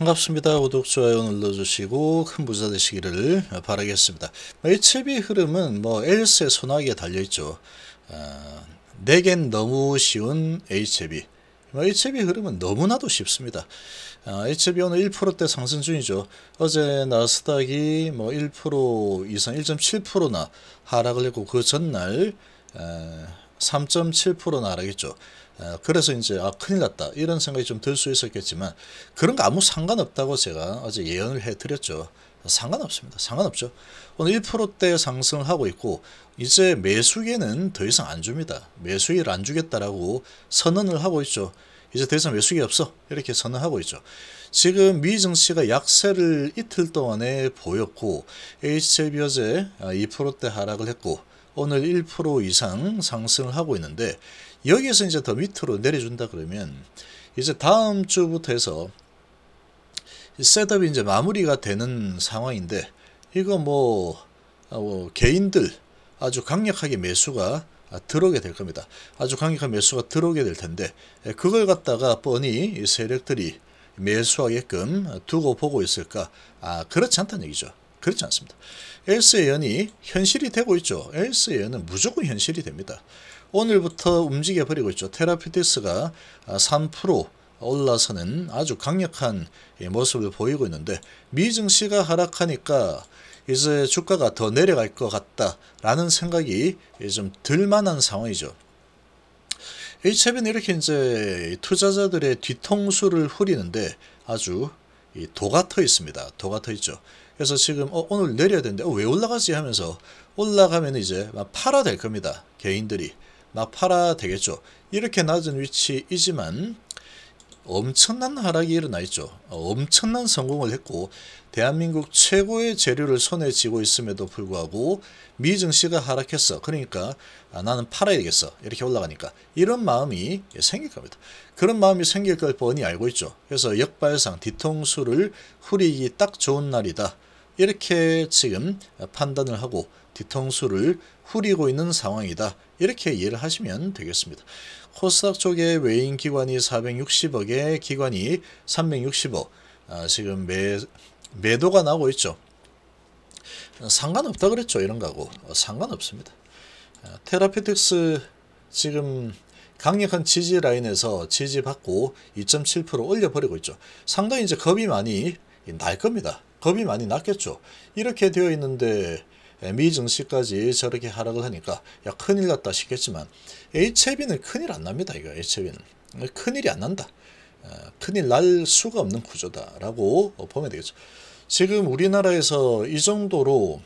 반갑습니다. 구독, 좋아요 눌러주시고 큰 부자 되시기를 바라겠습니다. 매체비 흐름은 뭐 엘스의 소나기에 달려있죠. 어, 내겐 너무 쉬운 HB. HB 뭐 흐름은 너무나도 쉽습니다. 아, 어, HB 오늘 1%대 상승 중이죠. 어제 나스닥이 뭐1% 이상 1.7%나 하락을 했고 그 전날 에, 어, 3.7%나 하겠죠. 그래서 이제 아 큰일 났다 이런 생각이 좀 들 수 있었겠지만 그런 거 아무 상관없다고 제가 어제 예언을 해드렸죠. 상관없습니다. 상관없죠. 오늘 1%대 상승을 하고 있고 이제 매수기에는 더 이상 안 줍니다. 매수기를 안 주겠다라고 선언을 하고 있죠. 이제 더 이상 매수기 없어 이렇게 선언하고 있죠. 지금 미 증시가 약세를 이틀 동안에 보였고 HLB 어제 2%대 아, 하락을 했고 오늘 1% 이상 상승을 하고 있는데 여기에서 이제 더 밑으로 내려준다 그러면 이제 다음 주부터 해서 셋업이 이제 마무리가 되는 상황인데 이거 뭐, 어, 뭐 개인들 아주 강력하게 매수가 들어오게 될 겁니다. 아주 강력한 매수가 들어오게 될 텐데 예, 그걸 갖다가 뻔히 세력들이 매수하게끔 두고 보고 있을까? 아 그렇지 않다는 얘기죠. 그렇지 않습니다. S의 연이 현실이 되고 있죠. S의 연은 무조건 현실이 됩니다. 오늘부터 움직여 버리고 있죠. 테라피티스가 3% 아, 올라서는 아주 강력한 모습을 보이고 있는데 미증시가 하락하니까 이제 주가가 더 내려갈 것 같다라는 생각이 좀 들만한 상황이죠. HF는 이렇게 이제 투자자들의 뒤통수를 후리는데 아주 도가 터 있습니다. 도가 터 있죠. 그래서 지금 어, 오늘 내려야 되는데 어, 왜 올라가지 하면서 올라가면 이제 막 팔아 될 겁니다. 개인들이 막 팔아 되겠죠. 이렇게 낮은 위치이지만 엄청난 하락이 일어나 있죠. 어, 엄청난 성공을 했고 대한민국 최고의 재료를 손에 쥐고 있음에도 불구하고 미 증시가 하락했어. 그러니까 아, 나는 팔아야 겠어 이렇게 올라가니까 이런 마음이 생길 겁니다. 그런 마음이 생길 걸 뻔히 알고 있죠. 그래서 역발상 뒤통수를 후리기 딱 좋은 날이다. 이렇게 지금 판단을 하고 뒤통수를 후리고 있는 상황이다. 이렇게 이해를 하시면 되겠습니다. 코스닥 쪽에 외인 기관이 460억에 기관이 360억 아, 지금 매, 매도가 나고 있죠. 상관없다 그랬죠. 이런 거하고 어, 상관없습니다. 아, 테라피틱스 지금 강력한 지지 라인에서 지지받고 2.7% 올려버리고 있죠. 상당히 이제 겁이 많이 날 겁니다. 겁이 많이 났겠죠. 이렇게 되어 있는데 미 증시까지 저렇게 하락을 하니까 야 큰일 났다 싶겠지만 HIV는 큰일 안 납니다. 이거 HIV는 어, 큰일이 안 난다. 어, 큰일 날 수가 없는 구조다라고 보면 되겠죠. 지금 우리나라에서 이 정도로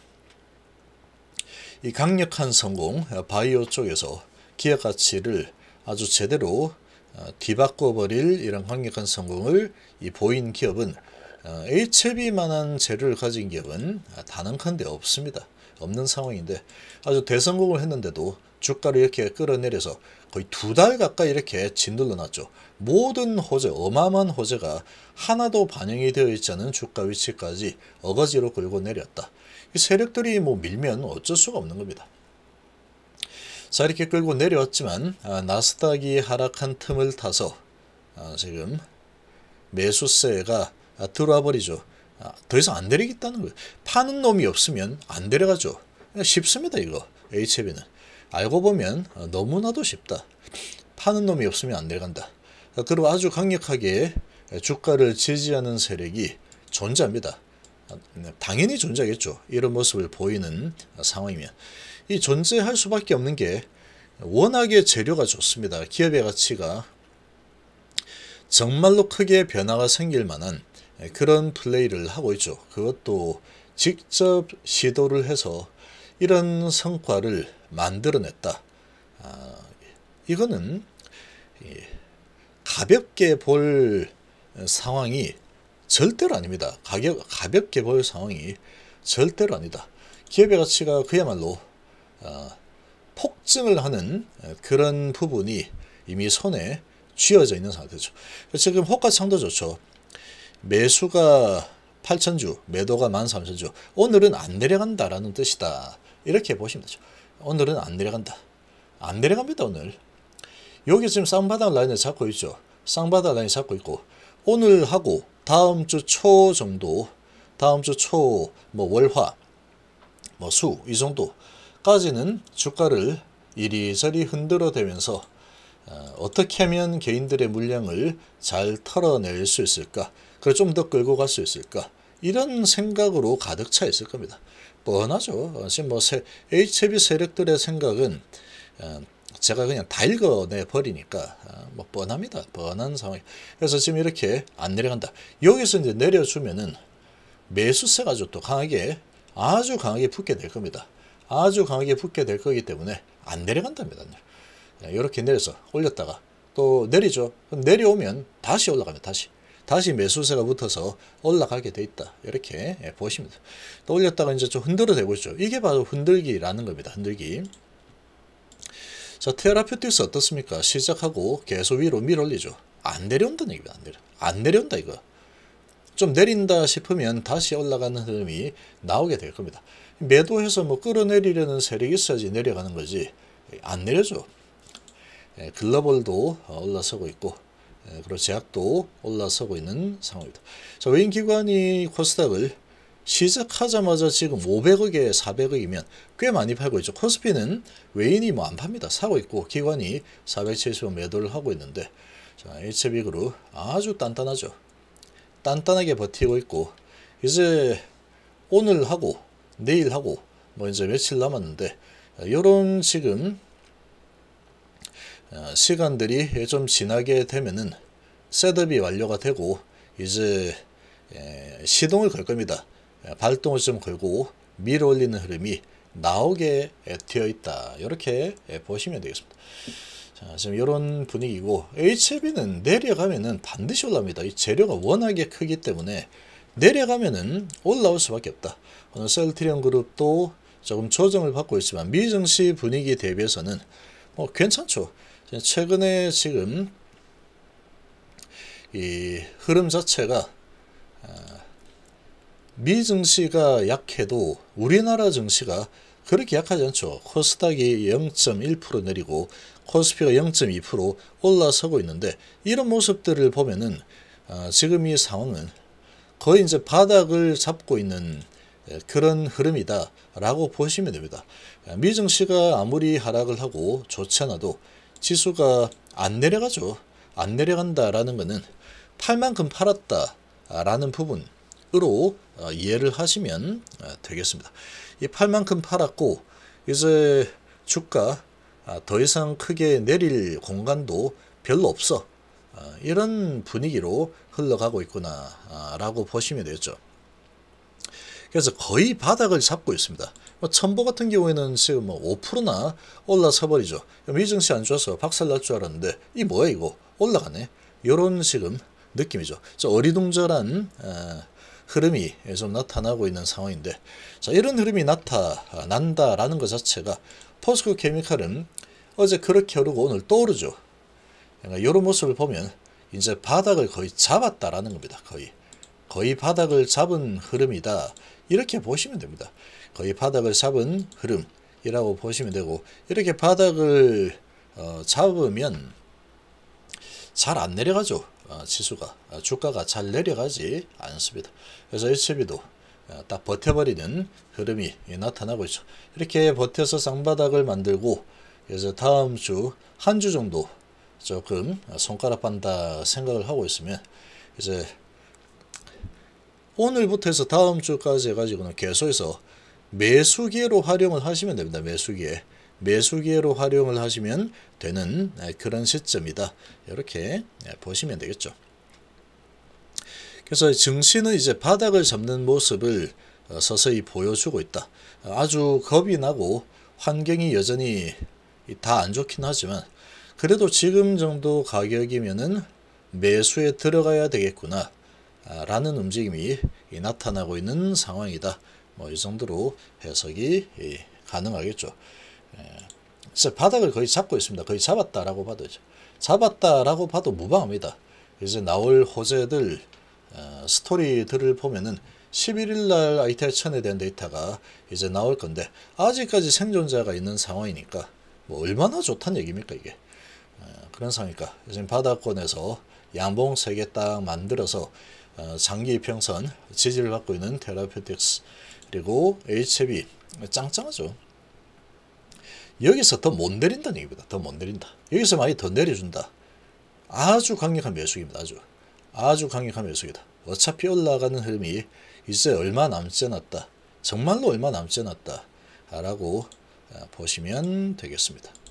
이 강력한 성공 어, 바이오 쪽에서 기업 가치를 아주 제대로 뒤바꿔 버릴 이런 강력한 성공을 이 보인 기업은 어, HB만한 재료를 가진 기업은 단언컨대 없습니다. 없는 상황인데 아주 대성공을 했는데도 주가를 이렇게 끌어내려서 거의 두 달 가까이 이렇게 진들러 놨죠. 모든 호재, 어마어마한 호재가 하나도 반영이 되어 있지 않은 주가 위치까지 어거지로 끌고 내렸다. 이 세력들이 뭐 밀면 어쩔 수가 없는 겁니다. 자 이렇게 끌고 내려왔지만 아, 나스닥이 하락한 틈을 타서 아, 지금 매수세가 아, 들어와 버리죠. 아, 더 이상 안내리겠다는 거예요. 파는 놈이 없으면 안 데려가죠. 그러니까 쉽습니다 이거 HB는. E 알고 보면 어, 너무나도 쉽다. 파는 놈이 없으면 안 데려간다. 아, 그리고 아주 강력하게 주가를 지지하는 세력이 존재합니다. 네, 당연히 존재하겠죠. 이런 모습을 보이는 상황이면. 이 존재할 수밖에 없는 게 워낙에 재료가 좋습니다. 기업의 가치가 정말로 크게 변화가 생길 만한 네, 그런 플레이를 하고 있죠. 그것도 직접 시도를 해서 이런 성과를 만들어냈다. 아, 이거는 예, 가볍게 볼 상황이 절대로 아닙니다. 가격, 가볍게 볼 상황이 절대로 아니다. 기업의 가치가 그야말로 아, 폭증을 하는 아, 그런 부분이 이미 손에 쥐어져 있는 상태죠. 지금 호가창도 좋죠. 매수가 8천주 매도가 13,000주 오늘은 안 내려간다라는 뜻이다. 이렇게 보시면 되죠. 오늘은 안 내려간다. 안 내려갑니다. 오늘. 여기 지금 쌍바닥 라인을 잡고 있죠. 쌍바닥 라인 잡고 있고 오늘하고 다음 주 초 정도 다음 주초뭐 월화 뭐 수 이 정도까지는 주가를 이리저리 흔들어 대면서 어, 어떻게 하면 개인들의 물량을 잘 털어낼 수 있을까 그걸 좀 더 끌고 갈 수 있을까? 이런 생각으로 가득 차 있을 겁니다. 뻔하죠. 지금 뭐 세, HB 세력들의 생각은 어, 제가 그냥 다 읽어내 버리니까 어, 뭐 뻔합니다. 뻔한 상황. 그래서 지금 이렇게 안 내려간다. 여기서 이제 내려주면은 매수세가 아주 또 강하게 아주 강하게 붙게 될 겁니다. 아주 강하게 붙게 될 거기 때문에 안 내려간답니다. 네, 이렇게 내려서 올렸다가 또 내리죠. 내려오면 다시 올라가면 다시 다시 매수세가 붙어서 올라가게 돼 있다. 이렇게 예, 보시면 또 올렸다가 이제 좀 흔들어 대고 있죠. 이게 바로 흔들기라는 겁니다. 흔들기. 자, 테라퓨틱스 어떻습니까? 시작하고 계속 위로 밀어올리죠. 안 내려온다는 얘기입니다. 안 내려. 안 내려온다 이거. 좀 내린다 싶으면 다시 올라가는 흐름이 나오게 될 겁니다. 매도해서 뭐 끌어내리려는 세력이 있어야지 내려가는 거지 안 내려줘. 예, 글로벌도 올라서고 있고 그런 제약도 올라서고 있는 상황입니다. 자, 외인 기관이 코스닥을 시작하자마자 지금 500억에 400억이면 꽤 많이 팔고 있죠. 코스피는 외인이 뭐 안 팝니다. 사고 있고 기관이 470억 매도를 하고 있는데 자, HB그룹 아주 단단하죠. 단단하게 버티고 있고 이제 오늘 하고 내일 하고 뭐 이제 며칠 남았는데 이런 지금 어, 시간들이 좀 지나게 되면은 셋업이 완료가 되고 이제 예, 시동을 걸 겁니다. 예, 발동을 좀 걸고 밀어 올리는 흐름이 나오게 예, 되어 있다. 이렇게 보시면 되겠습니다. 자, 지금 이런 분위기고 HB는 내려가면은 반드시 올라옵니다. 이 재료가 워낙에 크기 때문에 내려가면은 올라올 수밖에 없다. 오늘 셀트리온 그룹도 조금 조정을 받고 있지만 미증시 분위기 대비해서는 뭐 괜찮죠. 예, 최근에 지금 이 흐름 자체가 아, 미 증시가 약해도 우리나라 증시가 그렇게 약하지 않죠. 코스닥이 0.1% 내리고 코스피가 0.2% 올라서고 있는데 이런 모습들을 보면은 아, 지금 이 상황은 거의 이제 바닥을 잡고 있는 예, 그런 흐름이다라고 보시면 됩니다. 아, 미증시가 아무리 하락을 하고 좋지 않아도 지수가 안 내려가죠. 안 내려간다라는 것은 팔만큼 팔았다라는 부분으로 어, 이해를 하시면 어, 되겠습니다. 이 팔만큼 팔았고 이제 주가 아, 더 이상 크게 내릴 공간도 별로 없어. 어, 이런 분위기로 흘러가고 있구나라고 보시면 되겠죠. 그래서 거의 바닥을 잡고 있습니다. 뭐 천보 같은 경우에는 지금 5%나 뭐 올라서 버리죠. 미증시 안 좋아서 박살 날 줄 알았는데 이 뭐야 이거 올라가네. 이런 지금 느낌이죠. 어리둥절한 어, 흐름이 좀 나타나고 있는 상황인데 자 이런 흐름이 나타난다라는 것 자체가 포스코 케미칼은 어제 그렇게 오르고 오늘 또 오르죠. 그러니까 이런 모습을 보면 이제 바닥을 거의 잡았다라는 겁니다. 거의 거의 바닥을 잡은 흐름이다. 이렇게 보시면 됩니다. 거의 바닥을 잡은 흐름이라고 보시면 되고 이렇게 바닥을 어, 잡으면 잘 안 내려가죠. 어, 지수가 어, 주가가 잘 내려가지 않습니다. 그래서 HB도 어, 딱 버텨버리는 흐름이 나타나고 있죠. 이렇게 버텨서 쌍바닥을 만들고 그래서 다음 주 한 주 정도 조금 손가락 반다 생각을 하고 있으면 이제 오늘부터 해서 다음 주까지 해가지고는 계속해서 매수기로 활용을 하시면 됩니다. 매수기에. 매수기로 활용을 하시면 되는 그런 시점이다. 이렇게 보시면 되겠죠. 그래서 증시는 이제 바닥을 잡는 모습을 어, 서서히 보여주고 있다. 아주 겁이 나고 환경이 여전히 다 안 좋긴 하지만 그래도 지금 정도 가격이면은 매수에 들어가야 되겠구나. 라는 움직임이 나타나고 있는 상황이다. 뭐 이 정도로 해석이 가능하겠죠. 그래서 예. 바닥을 거의 잡고 있습니다. 거의 잡았다라고 봐도 잡았다라고 봐도 무방합니다. 이제 나올 호재들 어, 스토리들을 보면은 11일날 ITI 천에 대한 데이터가 이제 나올 건데 아직까지 생존자가 있는 상황이니까 뭐 얼마나 좋다는 얘기입니까 이게 어, 그런 상황이니까 요즘 바닥권에서 양봉 세 개 딱 만들어서 장기 어, 평선 지지를 받고 있는 테라페틱스 그리고 HB e 짱짱하죠. 여기서 더 못 내린다는 얘기입니다. 더 못 내린다. 여기서 많이 더 내려준다. 아주 강력한 매수입니다. 아주 아주 강력한 매수이다. 어차피 올라가는 흐름이 이제 얼마 남지 않았다. 정말로 얼마 남지 않았다. 라고 어, 보시면 되겠습니다.